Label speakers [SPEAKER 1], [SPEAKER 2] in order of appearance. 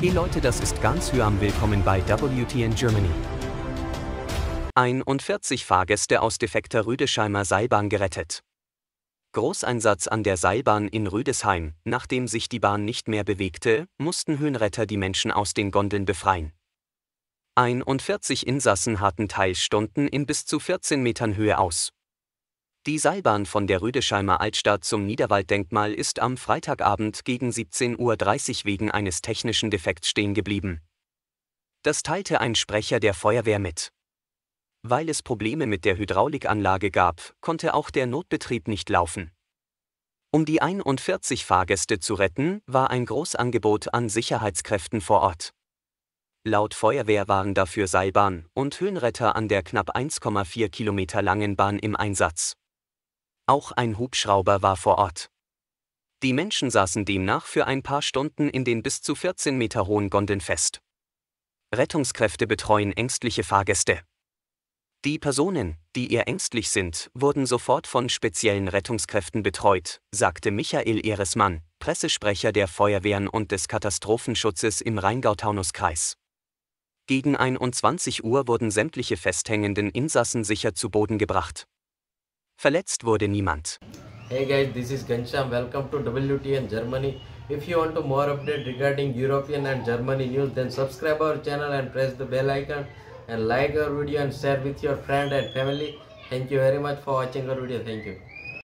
[SPEAKER 1] Hey Leute, das ist ganz Hyam. Willkommen bei WTN Germany. 41 Fahrgäste aus defekter Rüdesheimer Seilbahn gerettet. Großeinsatz an der Seilbahn in Rüdesheim. Nachdem sich die Bahn nicht mehr bewegte, mussten Höhenretter die Menschen aus den Gondeln befreien. 41 Insassen hatten teils Stunden in bis zu 14 Metern Höhe aus. Die Seilbahn von der Rüdesheimer Altstadt zum Niederwalddenkmal ist am Freitagabend gegen 17.30 Uhr wegen eines technischen Defekts stehen geblieben. Das teilte ein Sprecher der Feuerwehr mit. Weil es Probleme mit der Hydraulikanlage gab, konnte auch der Notbetrieb nicht laufen. Um die 41 Fahrgäste zu retten, war ein Großangebot an Sicherheitskräften vor Ort. Laut Feuerwehr waren dafür Seilbahn und Höhenretter an der knapp 1,4 Kilometer langen Bahn im Einsatz. Auch ein Hubschrauber war vor Ort. Die Menschen saßen demnach für ein paar Stunden in den bis zu 14 Meter hohen Gondeln fest. Rettungskräfte betreuen ängstliche Fahrgäste. Die Personen, die ihr ängstlich sind, wurden sofort von speziellen Rettungskräften betreut, sagte Michael Ehresmann, Pressesprecher der Feuerwehren und des Katastrophenschutzes im Rheingau-Taunus-Kreis. Gegen 21 Uhr wurden sämtliche festhängenden Insassen sicher zu Boden gebracht. Verletzt wurde niemand.
[SPEAKER 2] Hey guys, this is Gansham. Welcome to WTN Germany. If you want to more update regarding European and Germany news, then subscribe our channel and press the bell icon and like our video and share with your friend and family. Thank you very much for watching our video. Thank you.